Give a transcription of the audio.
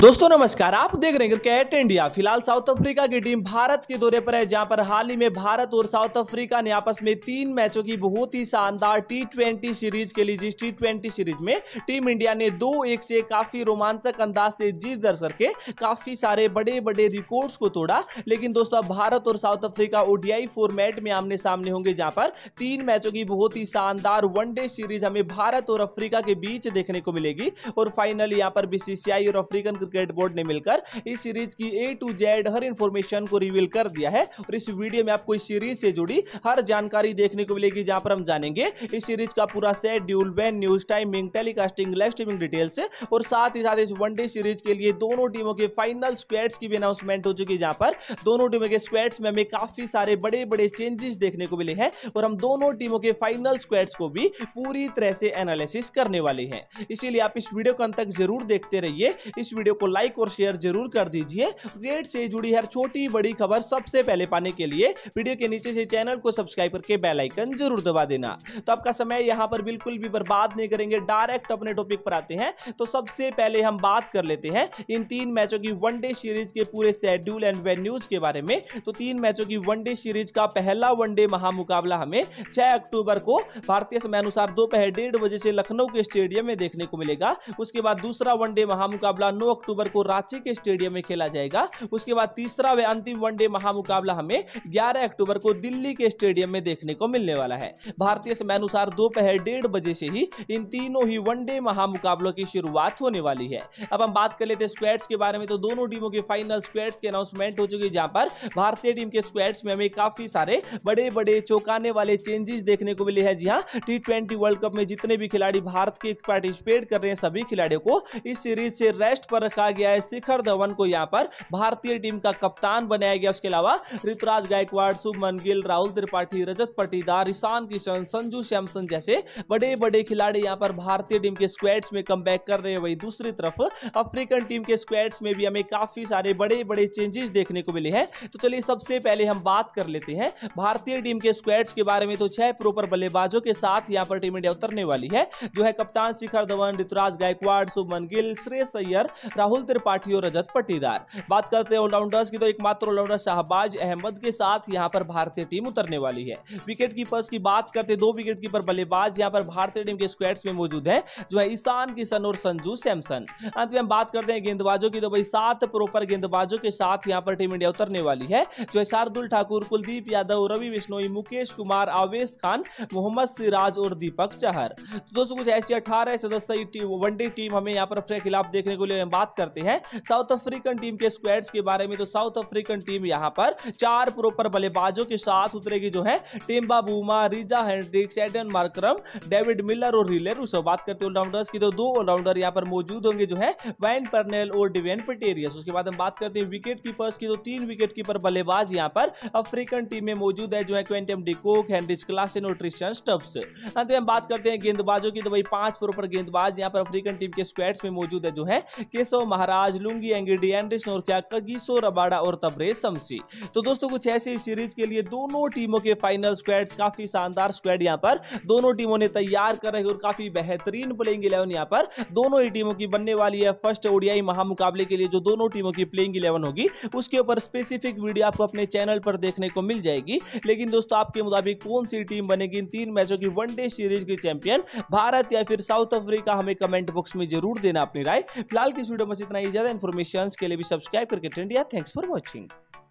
दोस्तों नमस्कार आप देख रहे हैं क्रिकेट इंडिया फिलहाल साउथ अफ्रीका की टीम भारत के दौरे पर है जहां पर हाल ही में भारत और साउथ अफ्रीका ने आपस में तीन मैचों की बहुत ही शानदार टी ट्वेंटी सीरीज लिए जिस टी ट्वेंटी सीरीज में टीम इंडिया ने दो एक से काफी रोमांचक अंदाज से जीत दर्ज करके काफी सारे बड़े बड़े रिकॉर्ड्स को तोड़ा लेकिन दोस्तों भारत और साउथ अफ्रीका ओडीआई फॉर्मेट में आमने सामने होंगे जहां पर तीन मैचों की बहुत ही शानदार वनडे सीरीज हमें भारत और अफ्रीका के बीच देखने को मिलेगी और फाइनल यहाँ पर बीसीसीआई और अफ्रीकन क्रिकेट बोर्ड ने मिलकर इस सीरीज की ए टू जेड हर इंफॉर्मेशन को रिवील कर दिया है और इस वीडियो में आपको इस सीरीज से जुड़ी हर जानकारी देखने को मिलेगी जहां पर हम जानेंगे इस सीरीज का पूरा सेट ड्यूल venues timing telecasting live streaming details और साथ ही साथ इस वनडे सीरीज के लिए दोनों टीमों के फाइनल स्क्वेड्स की भी अनाउंसमेंट हो चुकी है जहां पर दोनों टीमों के स्क्वेड्स में हमें काफी सारे बड़े बड़े चेंजेस देखने को मिले हैं और हम दोनों टीमों के फाइनल स्क्वेड्स को भी पूरी तरह से एनालिसिस करने वाले हैं इसीलिए आप इस वीडियो को अंत तक जरूर देखते रहिए इस वीडियो को लाइक और शेयर जरूर कर दीजिए क्रिकेट से जुड़ी हर छोटी बड़ी खबर सबसे पहले पाने के लिए वीडियो के नीचे से चैनल को सब्सक्राइब करके बेल आइकन जरूर दबा देना तो आपका समय यहाँ पर बिल्कुल भी बर्बाद नहीं करेंगे डायरेक्ट अपने टॉपिक पर आते हैं तो सबसे पहले हम बात कर लेते हैं इन तीन मैचों की वनडे सीरीज के पूरे शेड्यूल एंड वेन्यूज के बारे में तो तीन मैचों की वनडे सीरीज का पहला वनडे महामुकाबला हमें छह अक्टूबर को भारतीय समय अनुसार दोपहर डेढ़ बजे से लखनऊ के स्टेडियम में देखने को मिलेगा उसके बाद दूसरा वनडे महामुकाबला नौ अक्टूबर को रांची के स्टेडियम में खेला जाएगा उसके बाद तीसरा व अंतिम वनडे महामुकाबला हमें ग्यारह अक्टूबर को दिल्ली के स्टेडियम में देखने को मिलने वाला है भारतीय समय अनुसार दोपहर डेढ़ बजे से ही इन तीनों ही वनडे महामुकाबलों की शुरुआत होने वाली है अब हम बात कर लेते हैं स्क्वेड्स के बारे में तो दोनों टीमों के फाइनल स्क्वेड्स की अनाउंसमेंट हो चुकी है जहां पर भारतीय टीम के स्क्वेड्स में हमें काफी सारे बड़े बड़े चौंकाने वाले चेंजेस देखने को मिले हैं जी हाँ टी ट्वेंटी वर्ल्ड कप में जितने भी खिलाड़ी भारत के पार्टिसिपेट कर रहे हैं सभी खिलाड़ियों को इस सीरीज से रेस्ट पर रखा गया है शिखर धवन को यहाँ पर भारतीय टीम का कप्तान बनाया गया उसके अलावा ऋतुराज गायकवाड़ शुभमन गिल राहुल त्रिपाठी रजत पटीदार ईशान किशन संजू सैमसन जैसे बड़े बड़े खिलाड़ी यहाँ पर भारतीय टीम के स्क्वेड्स में कम कर रहे हैं वही दूसरी तरफ अफ्रीकन टीम के स्क्वेड्स में भी हमें काफी सारे बड़े बड़े चेंजेस देखने को मिले हैं तो चलिए सबसे पहले हम बात कर लेते हैं भारतीय टीम के स्क्वेड्स के बारे में तो छह प्रोपर बल्लेबाजों के साथ यहाँ पर टीम इंडिया उतरने वाली है जो है कप्तान शिखर धवन ऋतुराज गायकवाड़ शुभमन गिल श्रेय सैयर राहुल राहुल त्रिपाठी और रजत पटीदार बात करते हैं ऑलराउंडर्स की तो एकमात्र ऑलराउंडर शाहबाज अहमद के साथ यहाँ पर भारतीय टीम उतरने वाली है विकेट कीपर्स की बात करते दो विकेट कीपर बल्लेबाज यहाँ पर भारतीय टीम के स्क्वाड्स में मौजूद है जो है ईशान किशन और संजू सैमसन अंत में हम बात करते हैं गेंदबाजों की तो भाई सात प्रोपर गेंदबाजों के साथ यहाँ पर टीम इंडिया उतरने वाली है जो है शार्दुल ठाकुर कुलदीप यादव रवि बिश्नोई मुकेश कुमार आवेश खान मोहम्मद सिराज और दीपक चहर तो दोस्तों कुछ ऐसी अठारह सदस्य वनडे टीम हमें यहाँ पर खिलाफ देखने को लिए बात करते हैं साउथ अफ्रीकन टीम के स्क्वाड्स के बारे में तो साउथ अफ्रीकन टीम यहाँ पर चार प्रोपर बल्लेबाजों के साथ उतरेगी जो है Temba Bavuma Reeza Hendricks Aiden Markram David Miller और रिलेर से बात करते हैं ऑलराउंडर्स की तो दो ऑलराउंडर यहाँ पर मौजूद होंगे जो है वैन पर्नेल और डिवेन पटेरियस उसके बाद हम बात करते हैं विकेट कीपर्स की तो तीन विकेट कीपर बल्लेबाज यहाँ पर अफ्रीकन टीम में मौजूद है जो है क्वेंटम डिकोक हेनरिच क्लासन और ट्रिशन स्टब्स अंत में बात करते हैं गेंदबाजों की तो भाई पांच प्रोपर गेंदबाज यहाँ पर अफ्रीकन टीम के स्क्वाड्स में मौजूद है जो है Keshav Maharaj Lungi Ngidi Anrich Nortje Kagiso Rabada और तबरे शमसी तो दोस्तों कुछ ऐसी सीरीज के लिए दोनों टीमों के फाइनल स्क्वाड काफी शानदार स्क्वाड यहाँ पर दोनों टीमों ने तैयार कर रहे और काफी बेहतरीन प्लेइंग इलेवन यहाँ पर दोनों ही टीमों की बनने वाली है फर्स्ट ओडियाई महामुकाबले के लिए जो दोनों टीमों की प्लेइंग इलेवन होगी उसके ऊपर स्पेसिफिक वीडियो आपको अपने चैनल पर देखने को मिल जाएगी लेकिन दोस्तों आपके मुताबिक कौन सी टीम बनेगी इन तीन मैचों की वनडे सीरीज की चैंपियन भारत या फिर साउथ अफ्रीका हमें कमेंट बॉक्स में जरूर देना अपनी राय फिलहाल की वीडियो बस इतना ही ज्यादा इन्फॉर्मेशन के लिए भी सब्सक्राइब करके ट्रेंड थैंक्स फॉर वॉचिंग